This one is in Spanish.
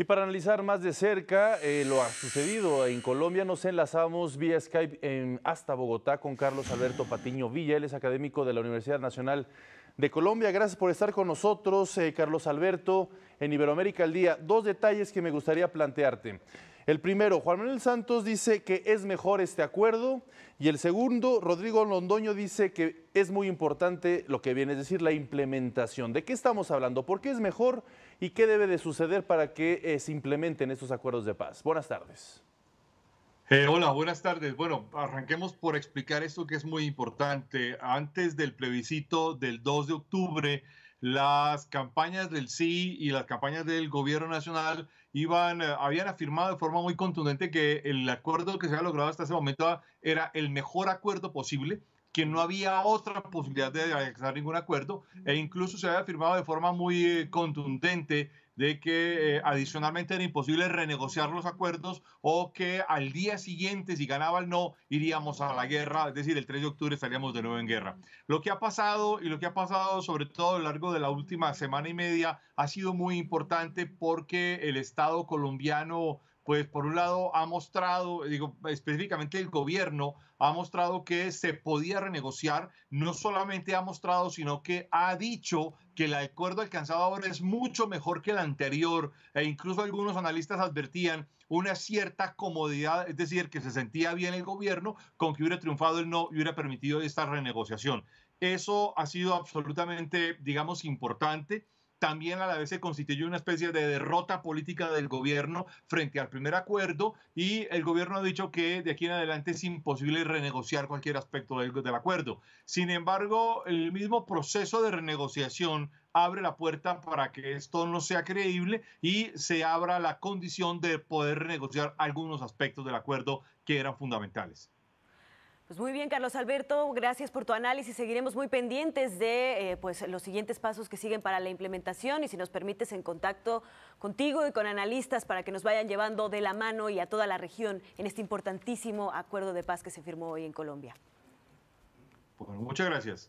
Y para analizar más de cerca eh, lo ha sucedido en Colombia, nos enlazamos vía Skype en, hasta Bogotá con Carlos Alberto Patiño Villa, él es académico de la Universidad Nacional de Colombia. Gracias por estar con nosotros, eh, Carlos Alberto, en Iberoamérica al Día. Dos detalles que me gustaría plantearte. El primero, Juan Manuel Santos dice que es mejor este acuerdo y el segundo, Rodrigo Londoño dice que es muy importante lo que viene, es decir, la implementación. ¿De qué estamos hablando? ¿Por qué es mejor y qué debe de suceder para que eh, se implementen estos acuerdos de paz? Buenas tardes. Eh, hola, buenas tardes. Bueno, arranquemos por explicar esto que es muy importante. Antes del plebiscito del 2 de octubre, las campañas del sí y las campañas del gobierno nacional iban, eh, habían afirmado de forma muy contundente que el acuerdo que se había logrado hasta ese momento era el mejor acuerdo posible que no había otra posibilidad de alcanzar ningún acuerdo e incluso se había afirmado de forma muy eh, contundente de que eh, adicionalmente era imposible renegociar los acuerdos o que al día siguiente, si ganaba el no, iríamos a la guerra, es decir, el 3 de octubre estaríamos de nuevo en guerra. Lo que ha pasado y lo que ha pasado sobre todo a lo largo de la última semana y media ha sido muy importante porque el Estado colombiano pues por un lado ha mostrado, digo, específicamente el gobierno ha mostrado que se podía renegociar, no solamente ha mostrado, sino que ha dicho que el acuerdo alcanzado ahora es mucho mejor que el anterior e incluso algunos analistas advertían una cierta comodidad, es decir, que se sentía bien el gobierno con que hubiera triunfado el no hubiera permitido esta renegociación. Eso ha sido absolutamente, digamos, importante también a la vez se constituyó una especie de derrota política del gobierno frente al primer acuerdo y el gobierno ha dicho que de aquí en adelante es imposible renegociar cualquier aspecto del, del acuerdo. Sin embargo, el mismo proceso de renegociación abre la puerta para que esto no sea creíble y se abra la condición de poder renegociar algunos aspectos del acuerdo que eran fundamentales. Pues muy bien, Carlos Alberto, gracias por tu análisis. Seguiremos muy pendientes de eh, pues, los siguientes pasos que siguen para la implementación y si nos permites en contacto contigo y con analistas para que nos vayan llevando de la mano y a toda la región en este importantísimo acuerdo de paz que se firmó hoy en Colombia. muchas gracias.